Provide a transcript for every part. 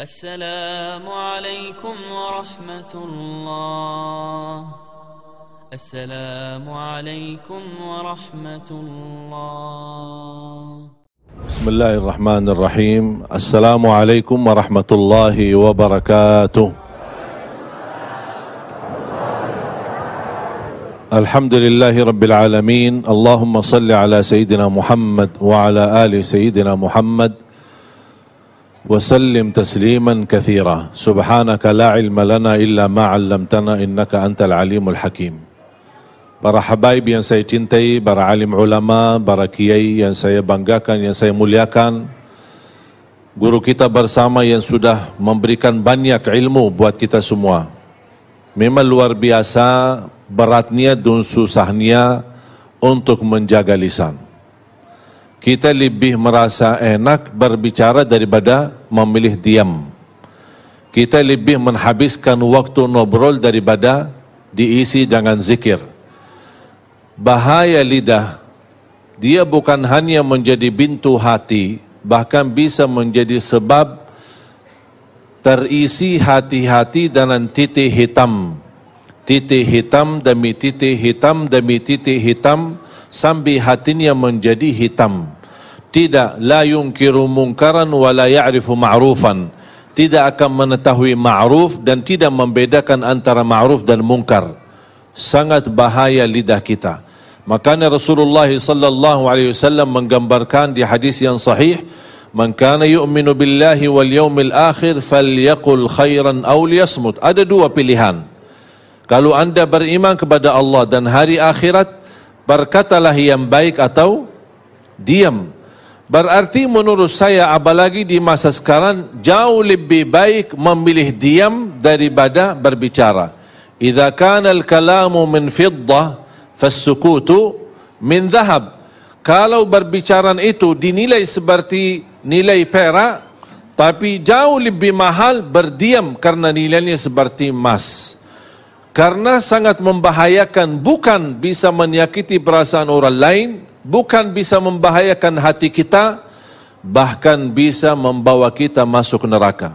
السلام عليكم ورحمة الله السلام عليكم ورحمة الله بسم الله الرحمن الرحيم السلام عليكم ورحمة الله وبركاته الحمد لله رب العالمين اللهم صل على سيدنا محمد وعلى آل سيدنا محمد وسلم تسليما كثيرا سبحانك لا علم لنا إلا ما علمتنا إنك أنت العليم الحكيم Para habaib yang saya cintai, para alim ulama, para kiai yang saya banggakan, yang saya muliakan, guru kita bersama yang sudah memberikan banyak ilmu buat kita semua. Memang luar biasa beratnya dan susahnya untuk menjaga lisan. Kita lebih merasa enak berbicara daripada memilih diam. Kita lebih menghabiskan waktu nobrol daripada diisi dengan zikir. Bahaya lidah, dia bukan hanya menjadi bintu hati, bahkan bisa menjadi sebab terisi hati-hati dengan titik hitam. Titik hitam demi titik hitam demi titik hitam, sambil hatinya menjadi hitam tidak la yunkiru munkaran wa la ya'rifu ma'rufan tidak akan mengetahui ma'ruf dan tidak membedakan antara ma'ruf dan munkar sangat bahaya lidah kita makanya Rasulullah sallallahu alaihi wasallam menggambarkan di hadis yang sahih man kana yu'minu billahi wal yawmil akhir falyaqul khairan aw liyasmut ada dua pilihan kalau anda beriman kepada Allah dan hari akhirat berkatalah yang baik atau diam Berarti menurut saya apalagi di masa sekarang jauh lebih baik memilih diam daripada berbicara. Idza kana al-kalamu min fidda fas-sukutu min dhahab. Kalau berbicara itu dinilai seperti nilai perak tapi jauh lebih mahal berdiam karena nilainya seperti emas. Karena sangat membahayakan bukan bisa menyakiti perasaan orang lain bukan bisa membahayakan hati kita bahkan bisa membawa kita masuk neraka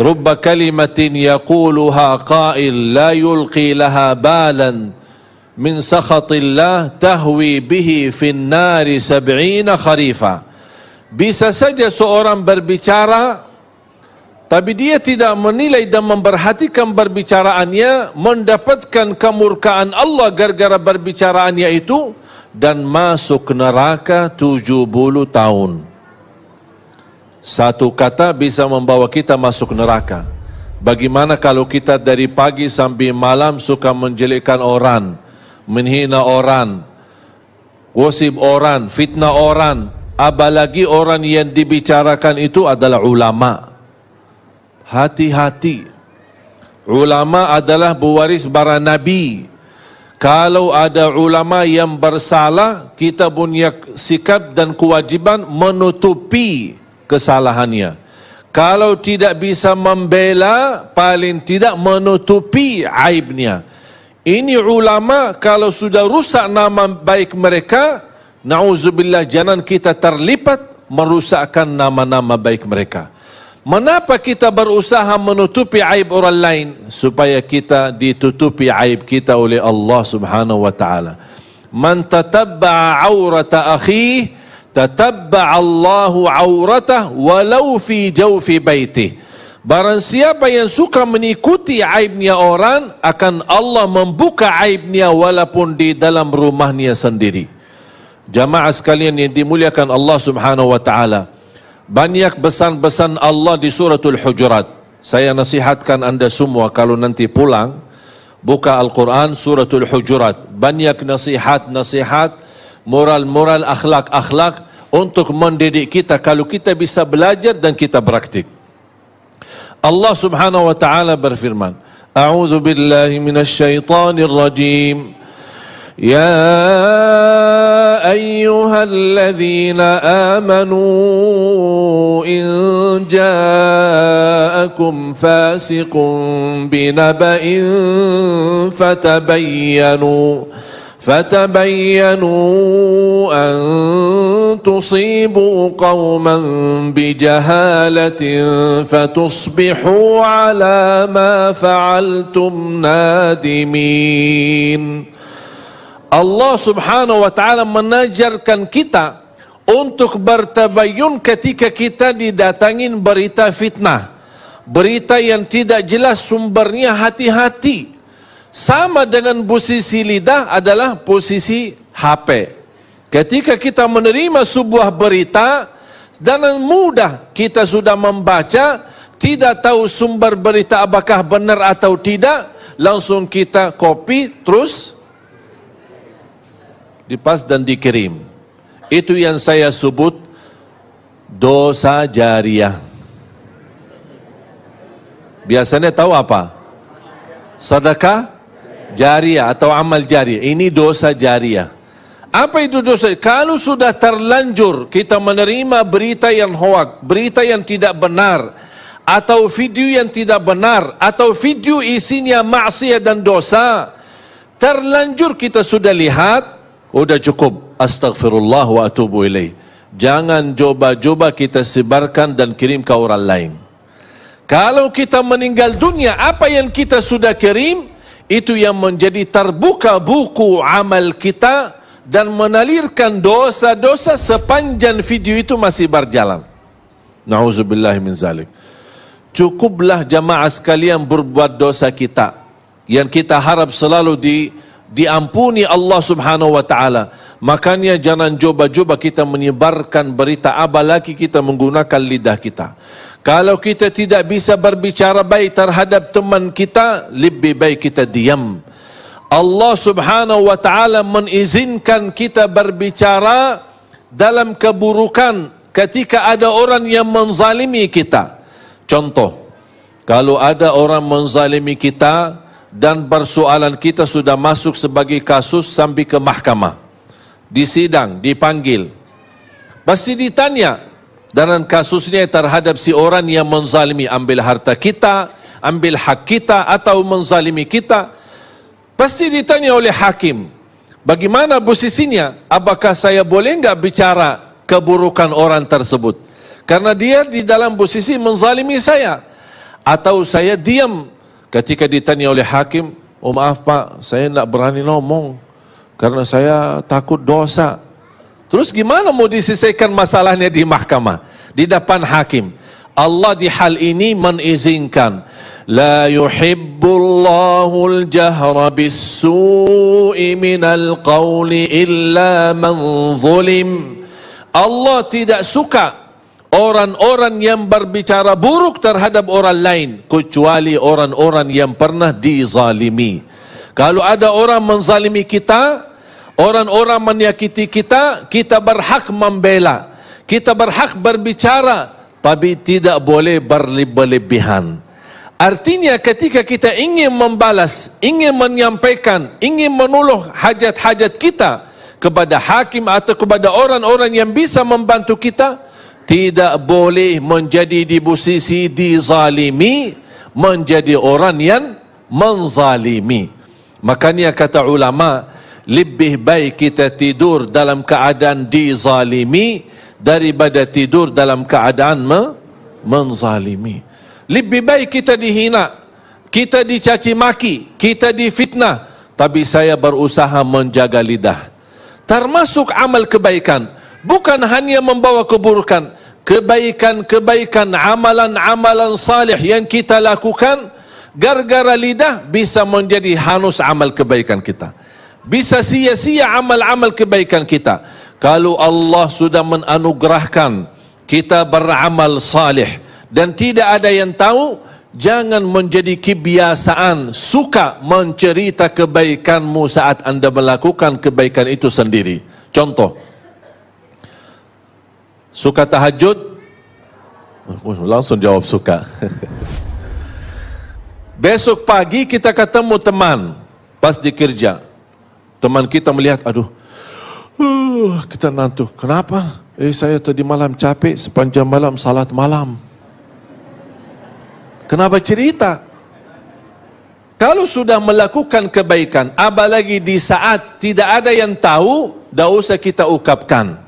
rubba kalimatin yaquluha qail la yulqi laha balan min sakhatillah tahwi bihi fin nari sab'ina kharifa bisa saja seorang berbicara tapi dia tidak menilai dan memperhatikan berbicaraannya mendapatkan kemurkaan Allah gara-gara berbicaraannya itu dan masuk neraka 70 tahun. Satu kata bisa membawa kita masuk neraka. Bagaimana kalau kita dari pagi sampai malam suka menjelekkan orang, menghina orang, gosip orang, fitnah orang, apalagi orang yang dibicarakan itu adalah ulama' hati-hati. Ulama adalah pewaris para nabi. Kalau ada ulama yang bersalah, kita punya sikap dan kewajiban menutupi kesalahannya. Kalau tidak bisa membela, paling tidak menutupi aibnya. Ini ulama kalau sudah rusak nama baik mereka, na'udzubillah jangan kita terlipat merusakkan nama-nama baik mereka. Mengapa kita berusaha menutupi aib orang lain supaya kita ditutupi aib kita oleh Allah Subhanahu wa taala. Man tatabba'a 'awrata akhih tatabba'a Allahu 'awratahu walau fi jawfi baitih. Barang siapa yang suka mengikuti aibnya orang akan Allah membuka aibnya walaupun di dalam rumahnya sendiri. Jamaah sekalian yang dimuliakan Allah Subhanahu wa taala banyak pesan-pesan Allah di suratul hujurat saya nasihatkan anda semua kalau nanti pulang buka Al-Quran suratul hujurat banyak nasihat-nasihat moral-moral akhlak-akhlak untuk mendidik kita kalau kita bisa belajar dan kita praktik Allah subhanahu wa ta'ala berfirman A'udhu billahi minasyaitanirrajim rajim يا ايها الذين امنوا ان جاءكم فاسق بنبأ فتبينوا فتبينوا ان تصيبوا قوما بجهاله فتصبحوا على ما فعلتم نادمين Allah subhanahu wa ta'ala menajarkan kita untuk bertabayun ketika kita didatangin berita fitnah. Berita yang tidak jelas sumbernya hati-hati. Sama dengan posisi lidah adalah posisi HP. Ketika kita menerima sebuah berita, dan mudah kita sudah membaca, tidak tahu sumber berita apakah benar atau tidak, langsung kita copy, terus dipas dan dikirim. Itu yang saya sebut dosa jariah. Biasanya tahu apa? Sedekah jariah atau amal jariah. Ini dosa jariah. Apa itu dosa? Kalau sudah terlanjur kita menerima berita yang hoak, berita yang tidak benar, atau video yang tidak benar, atau video isinya maksiat dan dosa, terlanjur kita sudah lihat, Udah cukup Astaghfirullah wa atubu ilaih. Jangan coba-coba kita sebarkan dan kirim ke orang lain. Kalau kita meninggal dunia, apa yang kita sudah kirim, itu yang menjadi terbuka buku amal kita dan menalirkan dosa-dosa sepanjang video itu masih berjalan. Nauzubillah min zalik. Cukuplah jamaah sekalian berbuat dosa kita yang kita harap selalu di diampuni Allah Subhanahu wa taala. Makanya jangan coba-coba kita menyebarkan berita lagi kita menggunakan lidah kita. Kalau kita tidak bisa berbicara baik terhadap teman kita, lebih baik kita diam. Allah Subhanahu wa taala mengizinkan kita berbicara dalam keburukan ketika ada orang yang menzalimi kita. Contoh, kalau ada orang menzalimi kita, dan persoalan kita sudah masuk sebagai kasus sampai ke mahkamah. Di sidang, dipanggil. Pasti ditanya dalam kasusnya terhadap si orang yang menzalimi ambil harta kita, ambil hak kita atau menzalimi kita. Pasti ditanya oleh hakim. Bagaimana posisinya? Apakah saya boleh enggak bicara keburukan orang tersebut? Karena dia di dalam posisi menzalimi saya. Atau saya diam Ketika ditanya oleh hakim, oh maaf pak, saya tidak berani ngomong. Karena saya takut dosa. Terus gimana mau diselesaikan masalahnya di mahkamah? Di depan hakim. Allah di hal ini menizinkan. لا يحب الله الجهر بالسوء من القول إلا من ظلم Allah tidak suka orang-orang yang berbicara buruk terhadap orang lain kecuali orang-orang yang pernah dizalimi. Kalau ada orang menzalimi kita, orang-orang menyakiti kita, kita berhak membela. Kita berhak berbicara tapi tidak boleh berlebihan. Artinya ketika kita ingin membalas, ingin menyampaikan, ingin menolong hajat-hajat kita kepada hakim atau kepada orang-orang yang bisa membantu kita, tidak boleh menjadi di posisi dizalimi menjadi orang yang menzalimi makanya kata ulama lebih baik kita tidur dalam keadaan dizalimi daripada tidur dalam keadaan me menzalimi lebih baik kita dihina kita dicaci maki kita difitnah tapi saya berusaha menjaga lidah termasuk amal kebaikan bukan hanya membawa keburukan kebaikan-kebaikan amalan-amalan salih yang kita lakukan gara-gara lidah bisa menjadi hanus amal kebaikan kita bisa sia-sia amal-amal kebaikan kita kalau Allah sudah menanugerahkan kita beramal salih dan tidak ada yang tahu jangan menjadi kebiasaan suka mencerita kebaikanmu saat anda melakukan kebaikan itu sendiri contoh Suka tahajud? Oh, langsung jawab suka. Besok pagi kita ketemu teman pas di kerja. Teman kita melihat, aduh, uh, kita nantuk. Kenapa? Eh, saya tadi malam capek sepanjang malam salat malam. Kenapa cerita? Kalau sudah melakukan kebaikan, apalagi di saat tidak ada yang tahu, tidak usah kita ungkapkan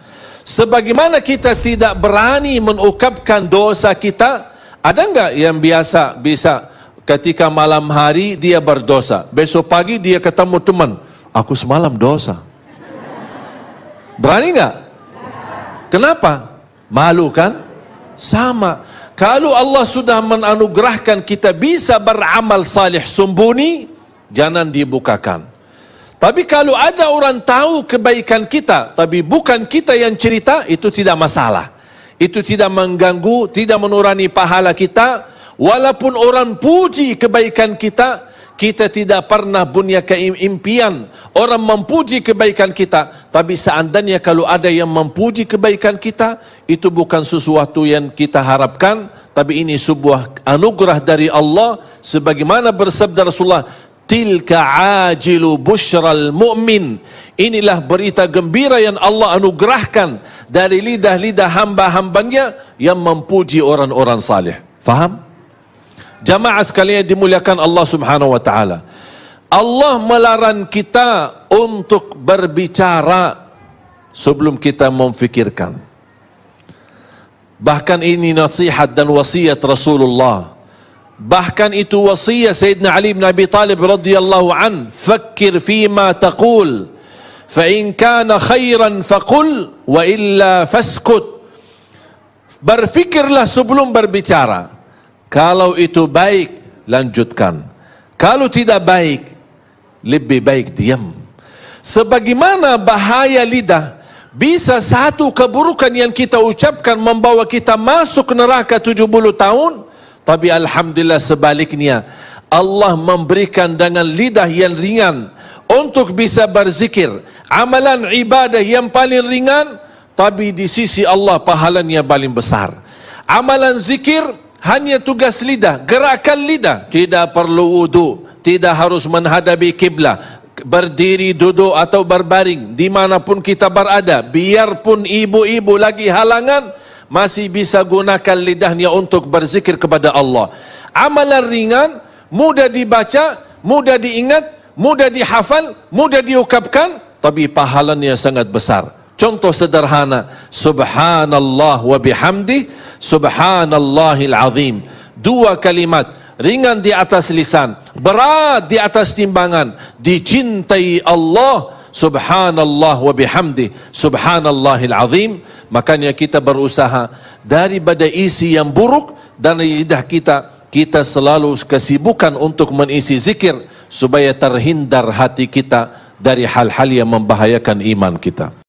sebagaimana kita tidak berani mengungkapkan dosa kita ada enggak yang biasa bisa ketika malam hari dia berdosa besok pagi dia ketemu teman aku semalam dosa berani enggak kenapa malu kan sama kalau Allah sudah menganugerahkan kita bisa beramal salih sembunyi jangan dibukakan tapi kalau ada orang tahu kebaikan kita, tapi bukan kita yang cerita, itu tidak masalah. Itu tidak mengganggu, tidak menurani pahala kita. Walaupun orang puji kebaikan kita, kita tidak pernah punya keimpian. Orang mempuji kebaikan kita. Tapi seandainya kalau ada yang mempuji kebaikan kita, itu bukan sesuatu yang kita harapkan. Tapi ini sebuah anugerah dari Allah. Sebagaimana bersabda Rasulullah, Tilka ajilu bushral mu'min. Inilah berita gembira yang Allah anugerahkan dari lidah-lidah hamba-hambanya yang mempuji orang-orang salih. Faham? Jamaah sekalian dimuliakan Allah subhanahu wa ta'ala. Allah melarang kita untuk berbicara sebelum kita memfikirkan. Bahkan ini nasihat dan wasiat Rasulullah Bahkan itu wasiat Sayyidina Ali bin Abi Talib radhiyallahu an, "Fakir fima taqul, fa in kana khairan faqul wa illa faskut." Berfikirlah sebelum berbicara. Kalau itu baik, lanjutkan. Kalau tidak baik, lebih baik diam. Sebagaimana bahaya lidah, bisa satu keburukan yang kita ucapkan membawa kita masuk neraka 70 tahun, Tapi Alhamdulillah sebaliknya Allah memberikan dengan lidah yang ringan Untuk bisa berzikir Amalan ibadah yang paling ringan Tapi di sisi Allah pahalanya paling besar Amalan zikir hanya tugas lidah Gerakan lidah Tidak perlu wudhu Tidak harus menghadapi kiblah berdiri duduk atau berbaring dimanapun kita berada biarpun ibu-ibu lagi halangan masih bisa gunakan lidahnya untuk berzikir kepada Allah. Amalan ringan, mudah dibaca, mudah diingat, mudah dihafal, mudah diukapkan, tapi pahalanya sangat besar. Contoh sederhana, Subhanallah wa bihamdi, Subhanallahil azim. Dua kalimat, ringan di atas lisan, berat di atas timbangan, dicintai Allah, Allah, subhanallah wa bihamdi subhanallahil azim makanya kita berusaha daripada isi yang buruk dan lidah kita kita selalu kesibukan untuk mengisi zikir supaya terhindar hati kita dari hal-hal yang membahayakan iman kita